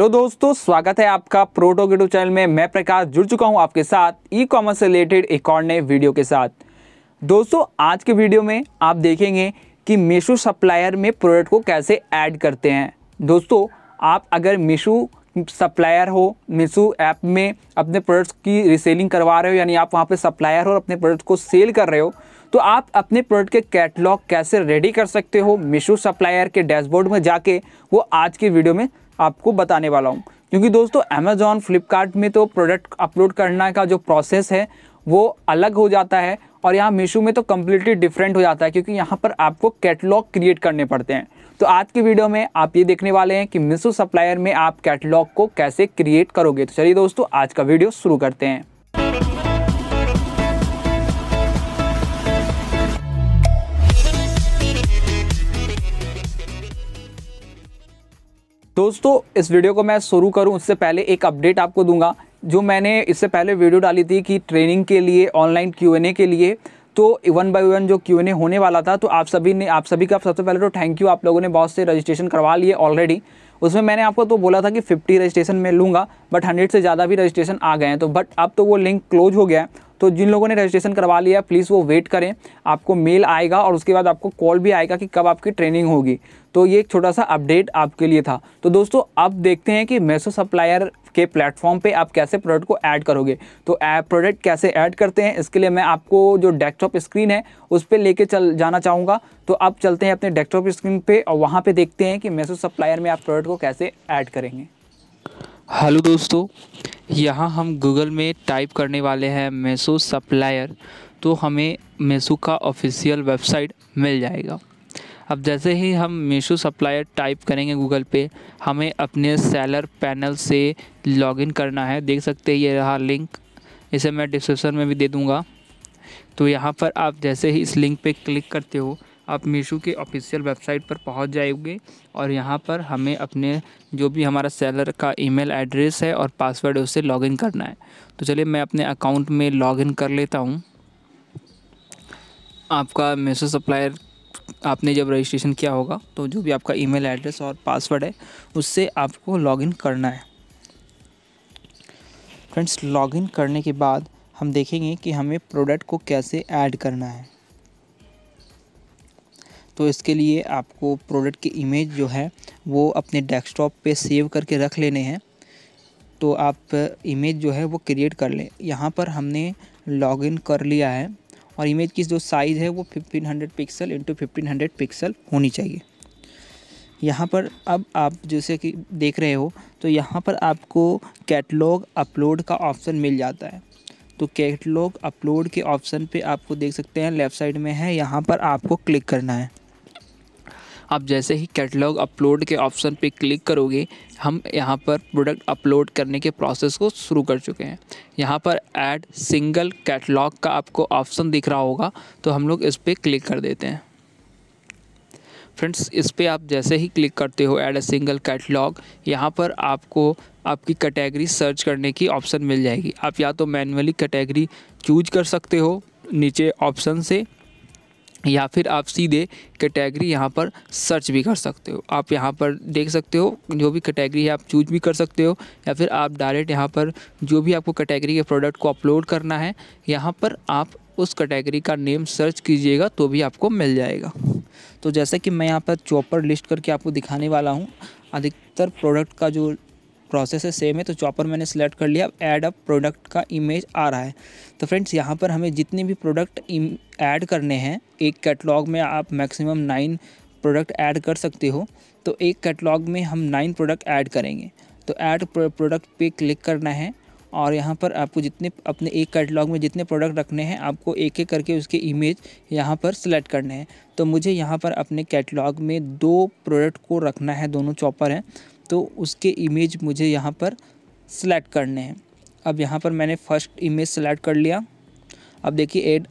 hello दोस्तों स्वागत है आपका प्रोटो यूट्यूब चैनल में मैं प्रकाश जुड़ चुका हूं आपके साथ ई कॉमर्स से रिलेटेड एक और नए वीडियो के साथ दोस्तों आज के वीडियो में आप देखेंगे कि मीशो सप्लायर में प्रोडक्ट को कैसे ऐड करते हैं दोस्तों आप अगर मीशो सप्लायर हो मीशो ऐप में अपने प्रोडक्ट्स की रिसेलिंग करवा रहे हो यानी आप वहाँ पर सप्लायर हो और अपने प्रोडक्ट को सेल कर रहे हो तो आप अपने प्रोडक्ट के कैटलॉग कैसे रेडी कर सकते हो मीशो सप्लायर के डैशबोर्ड में जाके वो आज के वीडियो में आपको बताने वाला हूँ क्योंकि दोस्तों अमेज़ॉन फ्लिपकार्ट में तो प्रोडक्ट अपलोड करना का जो प्रोसेस है वो अलग हो जाता है और यहाँ मीशो में तो कम्प्लीटली डिफरेंट हो जाता है क्योंकि यहाँ पर आपको कैटलॉग क्रिएट करने पड़ते हैं तो आज की वीडियो में आप ये देखने वाले हैं कि मीशो सप्लायर में आप कैटलॉग को कैसे क्रिएट करोगे तो चलिए दोस्तों आज का वीडियो शुरू करते हैं दोस्तों इस वीडियो को मैं शुरू करूं उससे पहले एक अपडेट आपको दूंगा जो मैंने इससे पहले वीडियो डाली थी कि ट्रेनिंग के लिए ऑनलाइन क्यू एन ए के लिए तो वन बाय वन जो क्यू एन ए होने वाला था तो आप सभी ने आप सभी का सबसे पहले तो थैंक यू आप लोगों ने बहुत से रजिस्ट्रेशन करवा लिए ऑलरेडी उसमें मैंने आपको तो बोला था कि 50 रजिस्ट्रेशन मैं लूँगा बट 100 से ज़्यादा भी रजिस्ट्रेशन आ गए हैं तो बट अब तो वो लिंक क्लोज हो गया है तो जिन लोगों ने रजिस्ट्रेशन करवा लिया प्लीज़ वो वेट करें आपको मेल आएगा और उसके बाद आपको कॉल भी आएगा कि कब आपकी ट्रेनिंग होगी तो ये एक छोटा सा अपडेट आपके लिए था तो दोस्तों अब देखते हैं कि मेसो सप्लायर के प्लेटफॉर्म पे आप कैसे प्रोडक्ट को ऐड करोगे तो प्रोडक्ट कैसे ऐड करते हैं इसके लिए मैं आपको जो डेस्कटॉप स्क्रीन है उस पर लेके चल जाना चाहूँगा तो अब चलते हैं अपने डेस्कटॉप स्क्रीन पे और वहाँ पे देखते हैं कि मेसो सप्लायर में आप प्रोडक्ट को कैसे ऐड करेंगे हेलो दोस्तों यहाँ हम गूगल में टाइप करने वाले हैं मेसो सप्लायर तो हमें मेसो का ऑफिशियल वेबसाइट मिल जाएगा अब जैसे ही हम मीशो सप्लायर टाइप करेंगे गूगल पे हमें अपने सेलर पैनल से लॉगिन करना है देख सकते हैं ये रहा लिंक इसे मैं डिस्क्रिप्शन में भी दे दूँगा तो यहाँ पर आप जैसे ही इस लिंक पे क्लिक करते हो आप मीशो के ऑफिशियल वेबसाइट पर पहुंच जाएंगे और यहाँ पर हमें अपने जो भी हमारा सेलर का ईमेल एड्रेस है और पासवर्ड है उससे लॉगिन करना है तो चलिए मैं अपने अकाउंट में लॉगिन कर लेता हूँ आपका मीशो सप्लायर आपने जब रजिस्ट्रेशन किया होगा तो जो भी आपका ई एड्रेस और पासवर्ड है उससे आपको लॉगिन करना है फ्रेंड्स लॉगिन करने के बाद हम देखेंगे कि हमें प्रोडक्ट को कैसे ऐड करना है तो इसके लिए आपको प्रोडक्ट की इमेज जो है वो अपने डेस्कटॉप पे सेव करके रख लेने हैं तो आप इमेज जो है वो क्रिएट कर लें यहाँ पर हमने लॉगिन कर लिया है और इमेज की जो साइज़ है वो 1500 पिक्सल इंटू हंड्रेड पिक्सल होनी चाहिए यहाँ पर अब आप जैसे कि देख रहे हो तो यहाँ पर आपको कैटलॉग अपलोड का ऑप्शन मिल जाता है तो कैटलॉग अपलोड के ऑप्शन पे आपको देख सकते हैं लेफ़्ट साइड में है यहाँ पर आपको क्लिक करना है आप जैसे ही कैटलॉग अपलोड के ऑप्शन पे क्लिक करोगे हम यहाँ पर प्रोडक्ट अपलोड करने के प्रोसेस को शुरू कर चुके हैं यहाँ पर ऐड सिंगल कैटलॉग का आपको ऑप्शन दिख रहा होगा तो हम लोग इस पर क्लिक कर देते हैं फ्रेंड्स इस पर आप जैसे ही क्लिक करते हो ऐड अ सिंगल कैटलॉग यहाँ पर आपको आपकी कैटेगरी सर्च करने की ऑप्शन मिल जाएगी आप या तो मैनुअली कैटेगरी चूज कर सकते हो नीचे ऑप्शन से या फिर आप सीधे कैटेगरी यहाँ पर सर्च भी कर सकते हो आप यहाँ पर देख सकते हो जो भी कैटेगरी है आप चूज भी कर सकते हो या फिर आप डायरेक्ट यहाँ पर जो भी आपको कैटेगरी के प्रोडक्ट को अपलोड करना है यहाँ पर आप उस कैटेगरी का नेम सर्च कीजिएगा तो भी आपको मिल जाएगा तो जैसे कि मैं यहाँ पर चॉपर लिस्ट करके आपको दिखाने वाला हूँ अधिकतर प्रोडक्ट का जो प्रोसेस है सेम है तो चॉपर मैंने सेलेक्ट कर लिया अब ऐड अप प्रोडक्ट का इमेज आ रहा है तो फ्रेंड्स यहाँ पर हमें जितने भी प्रोडक्ट ऐड करने हैं एक कैटलॉग में आप मैक्सिमम नाइन प्रोडक्ट ऐड कर सकते हो तो एक कैटलॉग में हम नाइन प्रोडक्ट ऐड करेंगे तो ऐड प्रोडक्ट पे क्लिक करना है और यहाँ पर आपको जितने अपने एक कैटलॉग में जितने प्रोडक्ट रखने हैं आपको एक एक करके उसके इमेज यहाँ पर सिलेक्ट करने हैं तो मुझे यहाँ पर अपने कैटलॉग में दो प्रोडक्ट को रखना है दोनों चॉपर हैं तो उसके इमेज मुझे यहाँ पर सिलेक्ट करने हैं अब यहाँ पर मैंने फर्स्ट इमेज सेलेक्ट कर लिया अब देखिए एड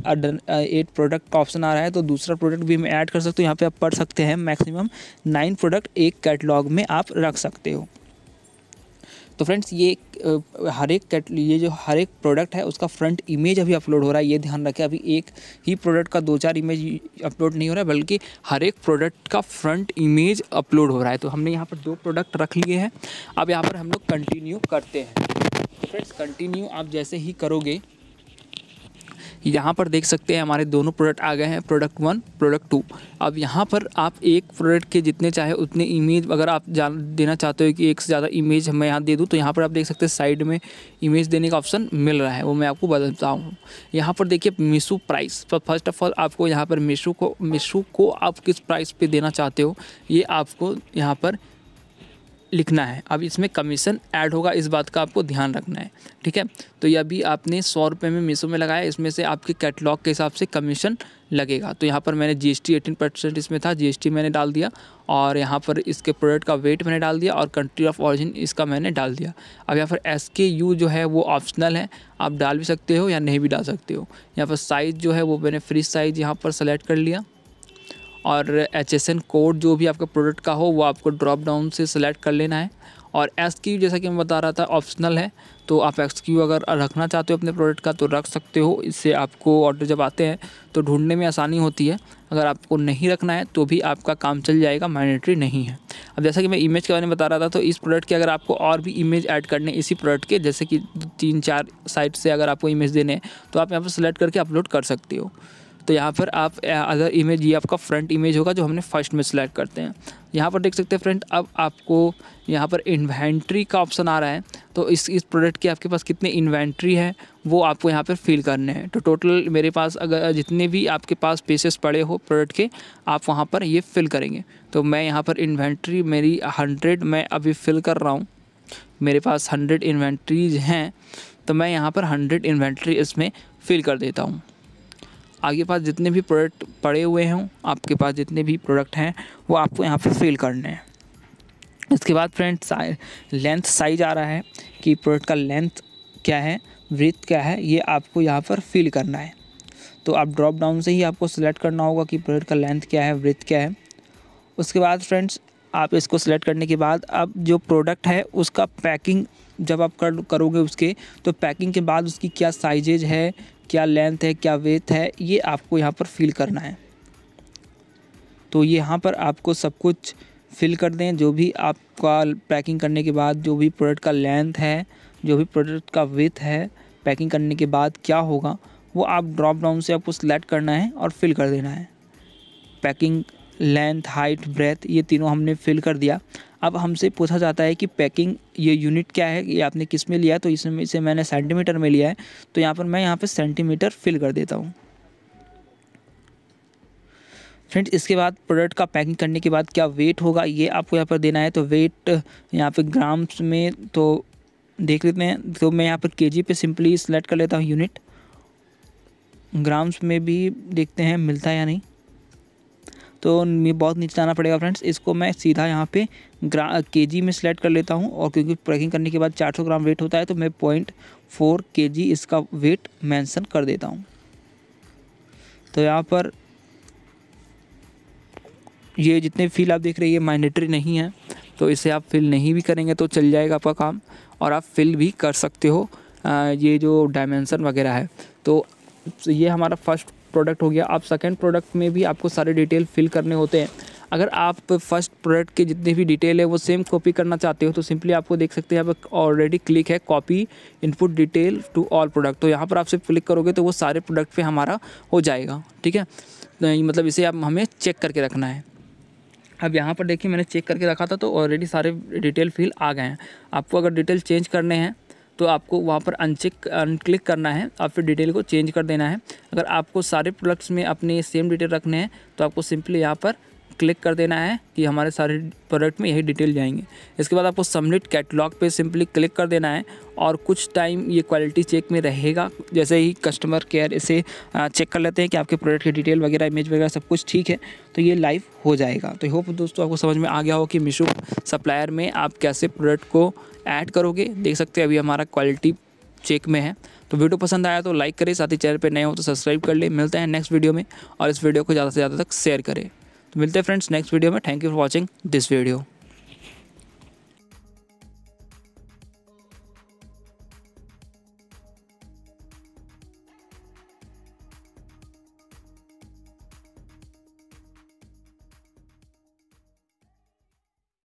एट प्रोडक्ट का ऑप्शन आ रहा है तो दूसरा प्रोडक्ट भी मैं ऐड कर सकता हूँ यहाँ पे आप पढ़ सकते हैं मैक्सिमम नाइन प्रोडक्ट एक कैटलॉग में आप रख सकते हो तो फ्रेंड्स ये हर एक कैट ये जो हर एक प्रोडक्ट है उसका फ्रंट इमेज अभी अपलोड हो रहा है ये ध्यान रखें अभी एक ही प्रोडक्ट का दो चार इमेज अपलोड नहीं हो रहा है बल्कि हर एक प्रोडक्ट का फ्रंट इमेज अपलोड हो रहा है तो हमने यहाँ पर दो प्रोडक्ट रख लिए हैं अब यहाँ पर हम लोग कंटिन्यू करते हैं तो फ्रेंड्स कंटिन्यू आप जैसे ही करोगे यहाँ पर देख सकते हैं हमारे दोनों प्रोडक्ट आ गए हैं प्रोडक्ट वन प्रोडक्ट टू अब यहाँ पर आप एक प्रोडक्ट के जितने चाहे उतने इमेज अगर आप जान देना चाहते हो कि एक से ज़्यादा इमेज मैं यहाँ दे दूँ तो यहाँ पर आप देख सकते हैं साइड में इमेज देने का ऑप्शन मिल रहा है वो मैं आपको बताता हूँ यहाँ पर देखिए मीशो प्राइस पर फर्स्ट ऑफ ऑल आपको यहाँ पर मीशो को मीशो को आप किस प्राइस पर देना चाहते हो ये आपको यहाँ पर लिखना है अब इसमें कमीशन ऐड होगा इस बात का आपको ध्यान रखना है ठीक है तो ये अभी आपने सौ रुपये में मीशो में लगाया इसमें से आपके कैटलॉग के हिसाब से कमीशन लगेगा तो यहाँ पर मैंने जी एस परसेंट इसमें था जी मैंने डाल दिया और यहाँ पर इसके प्रोडक्ट का वेट मैंने डाल दिया और कंट्री ऑफ ऑरिजिन इसका मैंने डाल दिया अब यहाँ पर एस के यू जो है वो ऑप्शनल है आप डाल भी सकते हो या नहीं भी डाल सकते हो यहाँ पर साइज़ जो है वो मैंने फ्री साइज़ यहाँ पर सेलेक्ट कर लिया और एच कोड जो भी आपका प्रोडक्ट का हो वो आपको ड्रॉप डाउन से सिलेक्ट कर लेना है और एस जैसा कि मैं बता रहा था ऑप्शनल है तो आप एक्स अगर रखना चाहते हो अपने प्रोडक्ट का तो रख सकते हो इससे आपको ऑर्डर जब आते हैं तो ढूंढने में आसानी होती है अगर आपको नहीं रखना है तो भी आपका काम चल जाएगा मैंडेटरी नहीं है अब जैसा कि मैं इमेज के बारे में बता रहा था तो इस प्रोडक्ट के अगर आपको और भी इमेज ऐड करने इसी प्रोडक्ट के जैसे कि तीन चार साइट से अगर आपको इमेज देने हैं तो आप यहाँ पर सिलेक्ट करके अपलोड कर सकते हो तो यहाँ पर आप अदर इमेज ये आपका फ्रंट इमेज होगा जो हमने फर्स्ट में सिलेक्ट करते हैं यहाँ पर देख सकते हैं फ्रेंड अब आपको यहाँ पर इन्वेंट्री का ऑप्शन आ रहा है तो इस इस प्रोडक्ट की आपके पास कितने इन्वेंट्री है वो आपको यहाँ पर फिल करने हैं तो टोटल मेरे पास अगर जितने भी आपके पास पेसेस पड़े हो प्रोडक्ट के आप वहाँ पर ये फिल करेंगे तो मैं यहाँ पर इन्वेंट्री मेरी हंड्रेड मैं अभी फिल कर रहा हूँ मेरे पास हंड्रेड इन्वेंट्रीज हैं तो मैं यहाँ पर हंड्रेड इन्वेंट्री इसमें फिल कर देता हूँ आपके पास जितने भी प्रोडक्ट पड़े हुए हों आपके पास जितने भी प्रोडक्ट हैं वो आपको यहाँ पे फिल करने हैं इसके बाद साइज लेंथ साइज आ रहा है कि प्रोडक्ट का लेंथ क्या है व्रथ क्या है ये आपको यहाँ पर फिल करना है तो आप ड्रॉप डाउन से ही आपको सिलेक्ट करना होगा कि प्रोडक्ट का लेंथ क्या है व्रथ क्या है उसके बाद फ्रेंड्स आप इसको सेलेक्ट करने के बाद अब जो प्रोडक्ट है उसका पैकिंग जब आप कर करोगे उसके तो पैकिंग के बाद उसकी क्या साइजेज है क्या लेंथ है क्या वेथ है ये आपको यहाँ पर फिल करना है तो ये यहाँ पर आपको सब कुछ फिल कर दें जो भी आपका पैकिंग करने के बाद जो भी प्रोडक्ट का लेंथ है जो भी प्रोडक्ट का वेथ है पैकिंग करने के बाद क्या होगा वो आप ड्रॉप डाउन से आपको सिलेक्ट करना है और फिल कर देना है पैकिंग लेंथ हाइट ब्रेथ ये तीनों हमने फिल कर दिया अब हमसे पूछा जाता है कि पैकिंग ये यूनिट क्या है ये आपने किस में लिया तो इसमें इसे मैंने सेंटीमीटर में लिया है तो यहाँ पर मैं यहाँ पर सेंटीमीटर फिल कर देता हूँ फ्रेंड्स इसके बाद प्रोडक्ट का पैकिंग करने के बाद क्या वेट होगा ये आपको यहाँ पर देना है तो वेट यहाँ पर ग्राम्स में तो देख लेते हैं तो मैं यहाँ पर केजी पे सिंपली सेलेक्ट कर लेता हूँ यूनिट ग्राम्स में भी देखते हैं मिलता है या नहीं तो बहुत नीचे जाना पड़ेगा फ्रेंड्स इसको मैं सीधा यहाँ पे ग्रा के में सेलेक्ट कर लेता हूँ और क्योंकि पैकिंग करने के बाद 400 ग्राम वेट होता है तो मैं पॉइंट फोर के इसका वेट मेंशन कर देता हूँ तो यहाँ पर ये जितने फील आप देख रहे हैं ये मैंडेटरी नहीं है तो इसे आप फिल नहीं भी करेंगे तो चल जाएगा आपका काम और आप फिल भी कर सकते हो ये जो डायमेंसन वगैरह है तो ये हमारा फर्स्ट प्रोडक्ट हो गया आप सेकेंड प्रोडक्ट में भी आपको सारे डिटेल फिल करने होते हैं अगर आप फर्स्ट प्रोडक्ट के जितने भी डिटेल है वो सेम कॉपी करना चाहते हो तो सिंपली आपको देख सकते हैं यहाँ पर ऑलरेडी क्लिक है copy input detail to all product तो यहाँ पर आप सिर्फ क्लिक करोगे तो वो सारे प्रोडक्ट पे हमारा हो जाएगा ठीक है तो मतलब इसे आप हमें चेक करके रखना है अब यहाँ पर देखिए मैंने चेक करके रखा था तो ऑलरेडी सारे डिटेल फिल आ गए हैं आपको अगर डिटेल चेंज करने हैं तो आपको वहाँ पर अनचेक अनक्लिक करना है और फिर डिटेल को चेंज कर देना है अगर आपको सारे प्रोडक्ट्स में अपने सेम डिटेल रखने हैं तो आपको सिंपली यहाँ पर क्लिक कर देना है कि हमारे सारे प्रोडक्ट में यही डिटेल जाएंगे इसके बाद आपको सबमिट कैटलॉग पे सिंपली क्लिक कर देना है और कुछ टाइम ये क्वालिटी चेक में रहेगा जैसे ही कस्टमर केयर इसे चेक कर लेते हैं कि आपके प्रोडक्ट की डिटेल वगैरह इमेज वगैरह सब कुछ ठीक है तो ये लाइव हो जाएगा तो होप दोस्तों आपको समझ में आ गया हो कि मीशो सप्लायर में आप कैसे प्रोडक्ट को ऐड करोगे देख सकते हैं अभी हमारा क्वालिटी चेक में है तो वीडियो पसंद आया तो लाइक करें साथ ही चैनल पर नए हो तो सब्सक्राइब कर ले मिलते हैं नेक्स्ट वीडियो में और इस वीडियो को ज़्यादा से ज़्यादा तक शेयर करें तो मिलते हैं फ्रेंड्स नेक्स्ट वीडियो में thank you for watching this video